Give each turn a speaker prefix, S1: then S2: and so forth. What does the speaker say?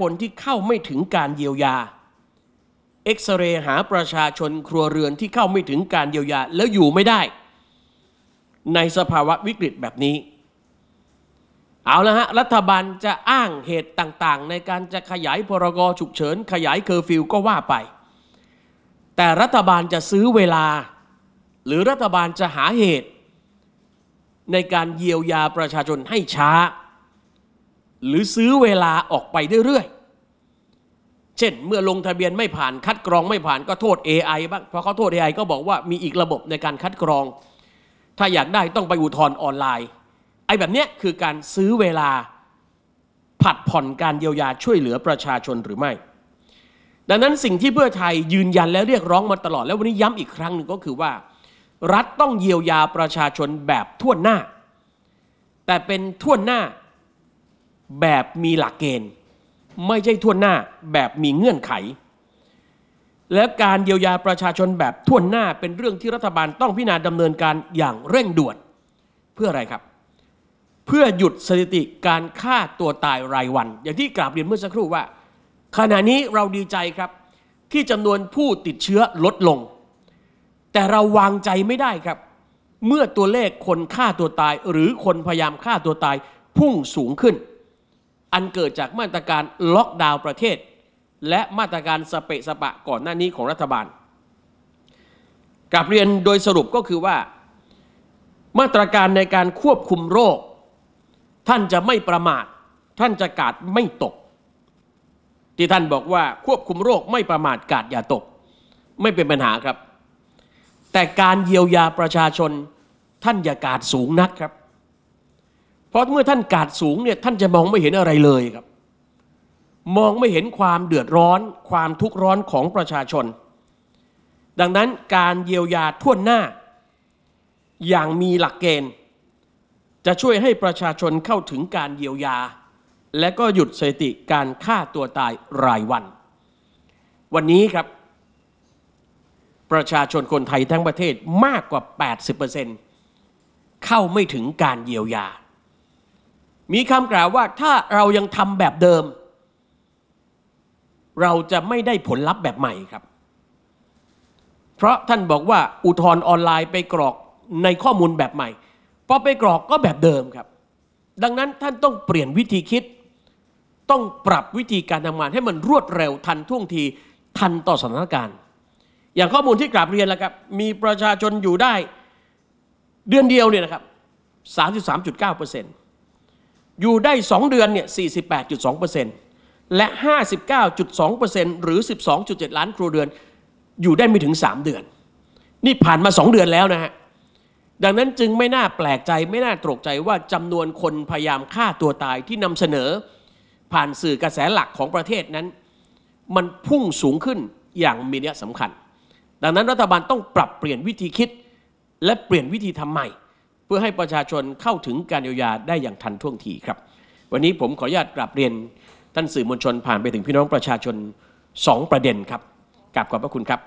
S1: คนที่เข้าไม่ถึงการเยียวยา เอ็กซเรย์หาประชาชนครัวเรือนที่เข้าไม่ถึงการเยียวยาแล้วอยู่ไม่ได้ ในสภาวะวิกฤตแบบนี้ เอาละฮะ รัฐบาลจะอ้างเหตุต่างๆในการจะขยายพรกฉุกเฉินขยายเคอร์ฟิวก็ว่าไป แต่รัฐบาลจะซื้อเวลา หรือรัฐบาลจะหาเหตุ ในการเยียวยาประชาชนให้ช้าหรือซื้อเวลาออกไปเรื่อยเช่นเมื่อลงทะเบียนไม่ผ่านคัดกรองไม่ผ่านก็โทษ AI บ้างเพราะเขาโทษ AI ก็บอกว่ามีอีกระบบในการคัดกรอง ถ้าอยากได้ต้องไปอุทธรณ์ออนไลน์ไอ้แบบเนี้ยคือการซื้อเวลาผัดผ่อนการเยียวยาช่วยเหลือประชาชนหรือไม่ ดังนั้นสิ่งที่เพื่อไทยยืนยันและเรียกร้องมาตลอดและวันนี้ย้ำอีกครั้งหนึ่งก็คือว่า รัฐต้องเยียวยาประชาชนแบบทั่วหน้า แต่เป็นทั่วหน้าแบบมีหลักเกณฑ์ ไม่ใช่ทั่วหน้าแบบมีเงื่อนไข และการเยียวยาประชาชนแบบทั่วหน้าเป็นเรื่องที่รัฐบาลต้องพิจารณาดำเนินการอย่างเร่งด่วนเพื่ออะไรครับ เพื่อหยุดสถิติการฆ่าตัวตายรายวัน อย่างที่กราบเรียนเมื่อสักครู่ว่า ขณะนี้เราดีใจครับ ที่จำนวนผู้ติดเชื้อลดลง แต่เราวางใจไม่ได้ครับ เมื่อตัวเลขคนฆ่าตัวตาย หรือคนพยายามฆ่าตัวตายพุ่งสูงขึ้นอันเกิดจากมาตรการล็อกดาวน์ประเทศ และมาตรการสเปะสปะก่อนหน้านี้ของรัฐบาลกับเรียนโดยสรุปก็คือว่า มาตรการในการควบคุมโรค ท่านจะไม่ประมาท ท่านจะกาดไม่ตกที่ท่านบอกว่าควบคุมโรคไม่ประมาทกาดอย่าตก ไม่เป็นปัญหาครับ แต่การเยียวยาประชาชนท่านอย่ากาดสูงนักครับพราะเมื่อท่านกาดสูงเนี่ยท่านจะมองไม่เห็นอะไรเลยครับ มองไม่เห็นความเดือดร้อน ความทุกข์ร้อนของประชาชน ดังนั้นการเยียวยาทั่วหน้า อย่างมีหลักเกณฑ์ จะช่วยให้ประชาชนเข้าถึงการเยียวยา และก็หยุดสถิติการฆ่าตัวตายรายวัน วันนี้ครับ ประชาชนคนไทยทั้งประเทศมากกว่า 80%เข้าไม่ถึงการเยียวยามีคำกล่าวว่าถ้าเรายังทำแบบเดิม เราจะไม่ได้ผลลัพธ์แบบใหม่ครับ เพราะท่านบอกว่า อุทธรณ์ออนไลน์ไปกรอกในข้อมูลแบบใหม่พอไปกรอกก็แบบเดิมครับ ดังนั้นท่านต้องเปลี่ยนวิธีคิด ต้องปรับวิธีการทำงานให้มันรวดเร็วทันท่วงทีทันต่อสถานการณ์ อย่างข้อมูลที่กราบเรียนแล้วครับมีประชาชนอยู่ได้เดือนเดียวเนี่ยนะครับ 33.9%เปอร์เซ็นต์อยู่ได้ 2 เดือนเนี่ย48.2%และ 59.2%หรือ 12.7 ล้านครัวเรือน อยู่ได้ไม่ถึง 3 เดือน นี่ผ่านมา 2 เดือนแล้วนะฮะดังนั้นจึงไม่น่าแปลกใจ ไม่น่าตกใจว่าจำนวนคนพยายามฆ่าตัวตายที่นำเสนอ ผ่านสื่อกระแสหลักของประเทศนั้น มันพุ่งสูงขึ้นอย่างมีนัยสำคัญ ดังนั้นรัฐบาลต้องปรับเปลี่ยนวิธีคิดและเปลี่ยนวิธีทำใหม่เพื่อให้ประชาชนเข้าถึงการเยียวยาได้อย่างทันท่วงทีครับ วันนี้ผมขออนุญาตกราบเรียนท่านสื่อมวลชนผ่านไปถึงพี่น้องประชาชน 2 ประเด็นครับกราบขอบพระคุณครับ